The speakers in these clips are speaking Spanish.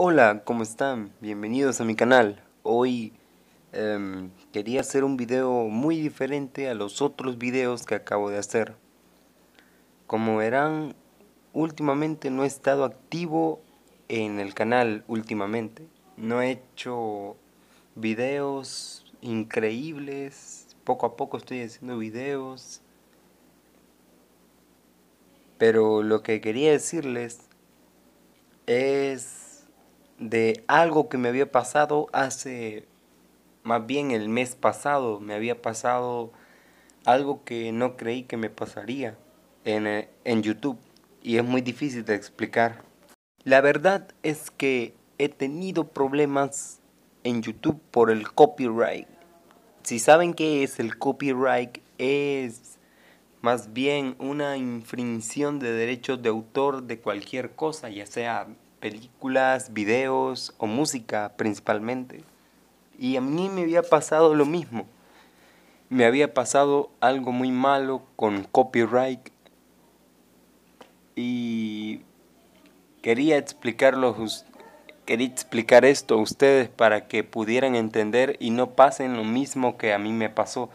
Hola, ¿cómo están? Bienvenidos a mi canal. Hoy em, quería hacer un video muy diferente a los otros videos que acabo de hacer. Como verán, últimamente no he estado activo en el canal últimamente. No he hecho videos increíbles. Poco a poco estoy haciendo videos. Pero lo que quería decirles es de algo que me había pasado hace, más bien el mes pasado, me había pasado algo que no creí que me pasaría eh, en, YouTube y es muy difícil de explicar. La verdad es que he tenido problemas en YouTube por el copyright. Si saben qué es el copyright, es más bien una infringción de derechos de autor de cualquier cosa, ya sea películas, videos o música principalmente. Y a mí me había pasado lo mismo. Me había pasado algo muy malo con copyright y quería explicarlo quería explicar esto a ustedes para que pudieran entender y no pasen lo mismo que a mí me pasó.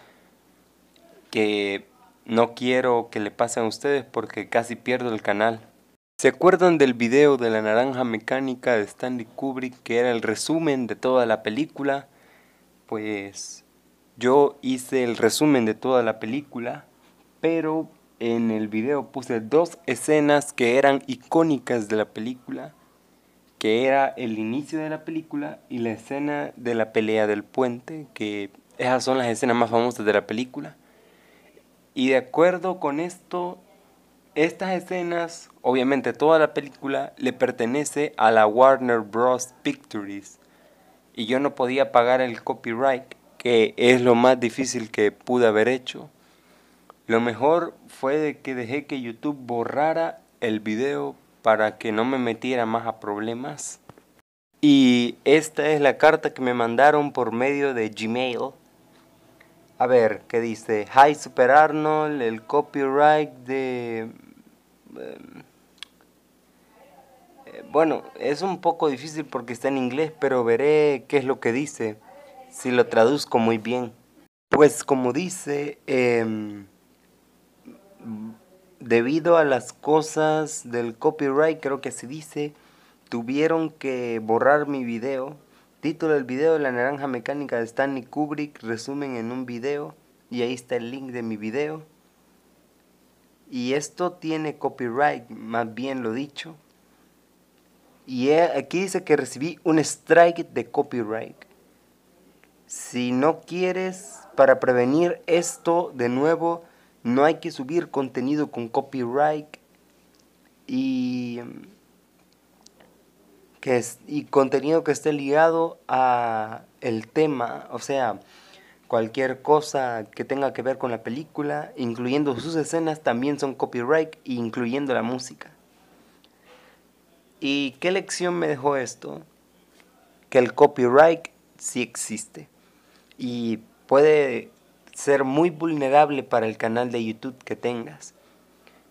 Que no quiero que le pasen a ustedes porque casi pierdo el canal. ¿Se acuerdan del video de la naranja mecánica de Stanley Kubrick que era el resumen de toda la película? Pues yo hice el resumen de toda la película, pero en el video puse dos escenas que eran icónicas de la película, que era el inicio de la película y la escena de la pelea del puente, que esas son las escenas más famosas de la película. Y de acuerdo con esto, estas escenas, obviamente toda la película, le pertenece a la Warner Bros. Pictures. Y yo no podía pagar el copyright, que es lo más difícil que pude haber hecho. Lo mejor fue de que dejé que YouTube borrara el video para que no me metiera más a problemas. Y esta es la carta que me mandaron por medio de Gmail. A ver, ¿qué dice? Hi Super Arnold, el copyright de Em, eh, bueno, es un poco difícil porque está en inglés, pero veré qué es lo que dice, si lo traduzco muy bien. Pues como dice, em, debido a las cosas del copyright, creo que se dice, tuvieron que borrar mi video. Título del video La naranja mecánica de Stanley Kubrick, resumen en un video. Y ahí está el link de mi video. Y esto tiene copyright, más bien lo dicho. Y aquí dice que recibí un strike de copyright. Si no quieres, para prevenir esto de nuevo, no hay que subir contenido con copyright y, contenido que esté ligado a el tema, o sea, Cualquier cosa que tenga que ver con la película, incluyendo sus escenas, también son copyright, incluyendo la música. ¿Y qué lección me dejó esto? Que el copyright sí existe y puede ser muy vulnerable para el canal de YouTube que tengas.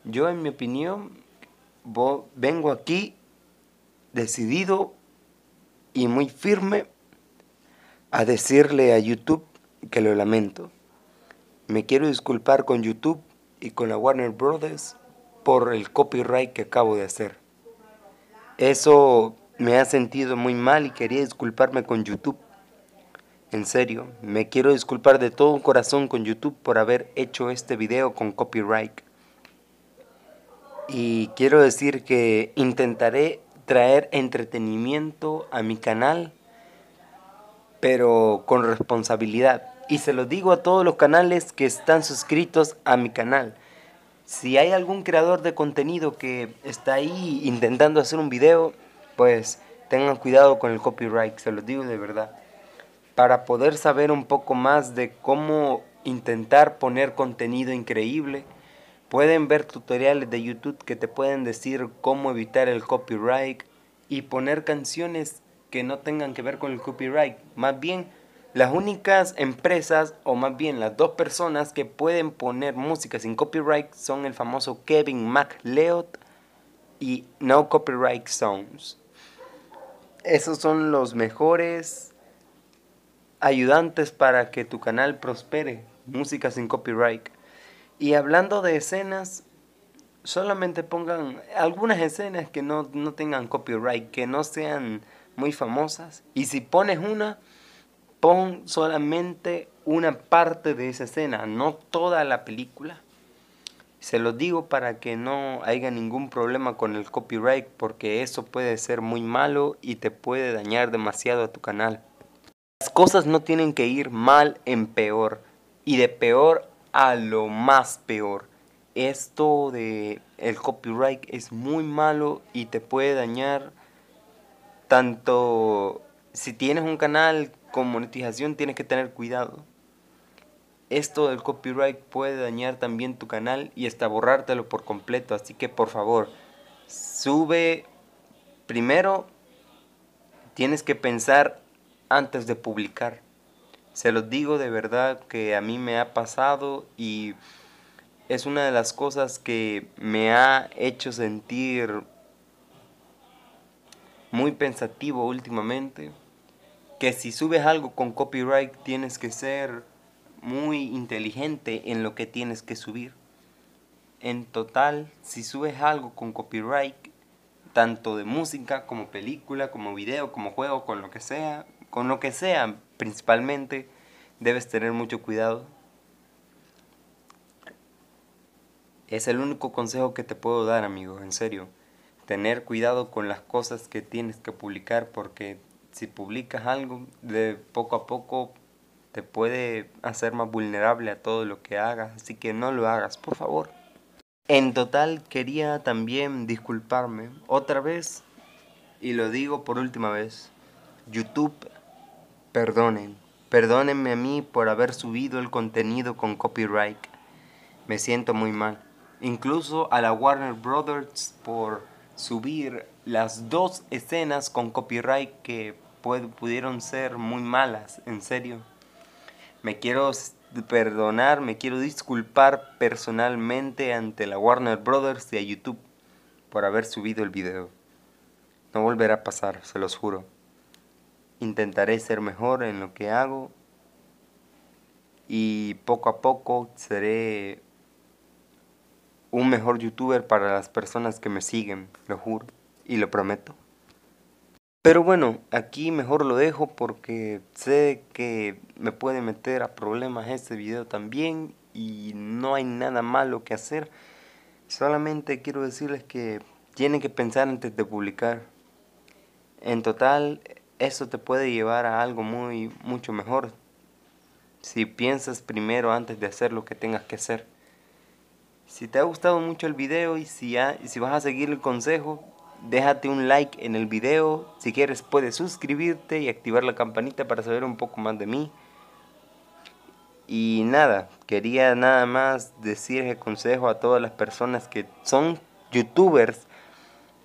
Yo, en mi opinión, vengo aquí decidido y muy firme a decirle a YouTube que lo lamento. Me quiero disculpar con YouTube y con la Warner Brothers por el copyright que acabo de hacer. Eso me ha sentido muy mal y quería disculparme con YouTube. En serio, me quiero disculpar de todo corazón con YouTube por haber hecho este video con copyright. Y quiero decir que intentaré traer entretenimiento a mi canal, pero con responsabilidad. Y se lo digo a todos los canales que están suscritos a mi canal. Si hay algún creador de contenido que está ahí intentando hacer un video, pues tengan cuidado con el copyright, se los digo de verdad. Para poder saber un poco más de cómo intentar poner contenido increíble, pueden ver tutoriales de YouTube que te pueden decir cómo evitar el copyright y poner canciones que no tengan que ver con el copyright. Más bien, las únicas empresas, o más bien las dos personas que pueden poner música sin copyright son el famoso Kevin MacLeod y No Copyright Songs. Esos son los mejores ayudantes para que tu canal prospere, música sin copyright. Y hablando de escenas, solamente pongan algunas escenas que no, no tengan copyright, que no sean muy famosas. Y si pones una, pon solamente una parte de esa escena, no toda la película. Se lo digo para que no haya ningún problema con el copyright porque eso puede ser muy malo y te puede dañar demasiado a tu canal. Las cosas no tienen que ir mal en peor y de peor a lo más peor. Esto de el copyright es muy malo y te puede dañar tanto si tienes un canal con monetización tienes que tener cuidado. Esto del copyright puede dañar también tu canal y hasta borrártelo por completo. Así que por favor, sube primero. Tienes que pensar antes de publicar. Se los digo de verdad que a mí me ha pasado y es una de las cosas que me ha hecho sentir muy pensativo últimamente que si subes algo con copyright tienes que ser muy inteligente en lo que tienes que subir. En total, si subes algo con copyright, tanto de música como película, como video, como juego, con lo que sea, con lo que sea principalmente, debes tener mucho cuidado. Es el único consejo que te puedo dar, amigo, en serio. Tener cuidado con las cosas que tienes que publicar porque si publicas algo, de poco a poco te puede hacer más vulnerable a todo lo que hagas, así que no lo hagas, por favor. En total quería también disculparme otra vez y lo digo por última vez. YouTube, perdonen, perdónenme a mí por haber subido el contenido con copyright. Me siento muy mal. Incluso a la Warner Brothers por subir las dos escenas con copyright que pudieron ser muy malas, en serio. Me quiero perdonar, me quiero disculpar personalmente ante la Warner Brothers y a YouTube por haber subido el video. No volverá a pasar, se los juro. Intentaré ser mejor en lo que hago y poco a poco seré un mejor youtuber para las personas que me siguen, lo juro y lo prometo. Pero bueno, aquí mejor lo dejo porque sé que me puede meter a problemas este video también y no hay nada malo que hacer. Solamente quiero decirles que tienen que pensar antes de publicar. En total, eso te puede llevar a algo muy mucho mejor si piensas primero antes de hacer lo que tengas que hacer. Si te ha gustado mucho el video y si, si vas a seguir el consejo, déjate un like en el video. Si quieres puedes suscribirte y activar la campanita para saber un poco más de mí. Y nada, quería nada más decir el consejo a todas las personas que son youtubers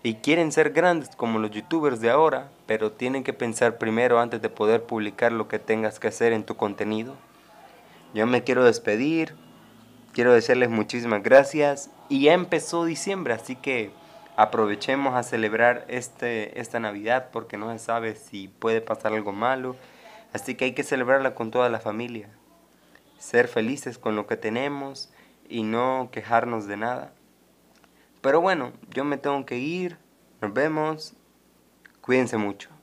y quieren ser grandes como los youtubers de ahora, pero tienen que pensar primero antes de poder publicar lo que tengas que hacer en tu contenido. Yo me quiero despedir. Quiero decirles muchísimas gracias y ya empezó diciembre, así que aprovechemos a celebrar este, esta Navidad porque no se sabe si puede pasar algo malo, así que hay que celebrarla con toda la familia, ser felices con lo que tenemos y no quejarnos de nada. Pero bueno, yo me tengo que ir, nos vemos, cuídense mucho.